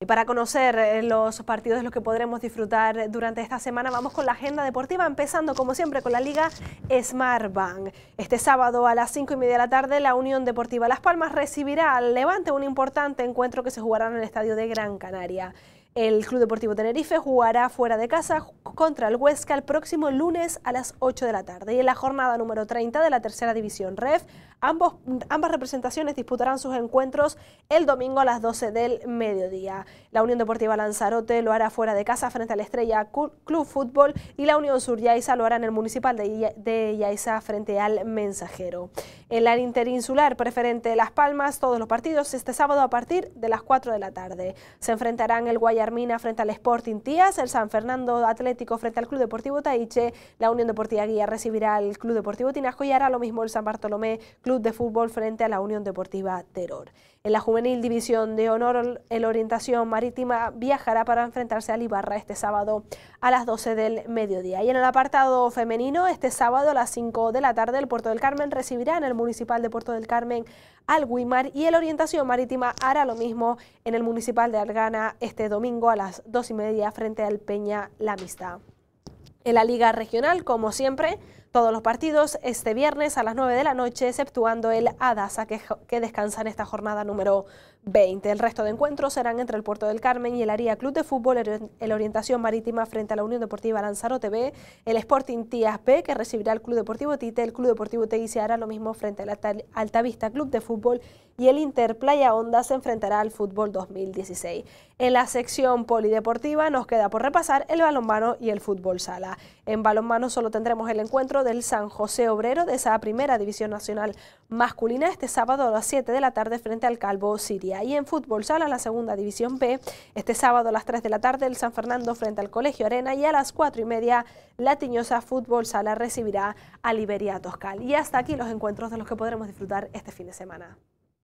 Y para conocer eh, los partidos de los que podremos disfrutar durante esta semana, vamos con la agenda deportiva, empezando como siempre con la Liga Smart Smartbank. Este sábado a las 5 y media de la tarde, la Unión Deportiva Las Palmas recibirá al Levante un importante encuentro que se jugará en el estadio de Gran Canaria. El Club Deportivo Tenerife jugará fuera de casa contra el Huesca el próximo lunes a las 8 de la tarde. Y en la jornada número 30 de la tercera división REF, Ambos, ambas representaciones disputarán sus encuentros el domingo a las 12 del mediodía. La Unión Deportiva Lanzarote lo hará fuera de casa frente a la Estrella Club Fútbol y la Unión Sur Yaiza lo hará en el Municipal de Yaiza frente al Mensajero. En la interinsular preferente Las Palmas, todos los partidos este sábado a partir de las 4 de la tarde. Se enfrentarán el Guayarmina frente al Sporting Tías, el San Fernando Atlético frente al Club Deportivo Taiche, la Unión Deportiva Guía recibirá al Club Deportivo Tinajo y hará lo mismo el San Bartolomé Club de Fútbol frente a la Unión Deportiva Terror. En la Juvenil División de Honor, el Orientación Marítima viajará para enfrentarse al Ibarra este sábado a las 12 del mediodía. Y en el apartado femenino, este sábado a las 5 de la tarde, el Puerto del Carmen recibirá en el Municipal de Puerto del Carmen al Guimar y el Orientación Marítima hará lo mismo en el Municipal de Argana este domingo a las 2 y media frente al Peña La Amistad. En la Liga Regional, como siempre, todos los partidos este viernes a las 9 de la noche, exceptuando el Adasa que, descansa en esta jornada número 20. El resto de encuentros serán entre el Puerto del Carmen y el Aria Club de Fútbol, el, Orientación Marítima frente a la Unión Deportiva Lanzarote B, el Sporting Tías que recibirá al Club Deportivo Tite, el Club Deportivo Teguise hará lo mismo frente al Altavista Club de Fútbol y el Inter Playa Onda se enfrentará al Fútbol 2016. En la sección polideportiva nos queda por repasar el balonmano y el fútbol sala. En balonmano solo tendremos el encuentro el San José Obrero de esa primera división nacional masculina este sábado a las 7 de la tarde frente al Calvo Siria. Y en fútbol sala la segunda división B, este sábado a las 3 de la tarde el San Fernando frente al Colegio Arena y a las 4 y media la Tiñosa Fútbol Sala recibirá a Liberia Toscal. Y hasta aquí los encuentros de los que podremos disfrutar este fin de semana.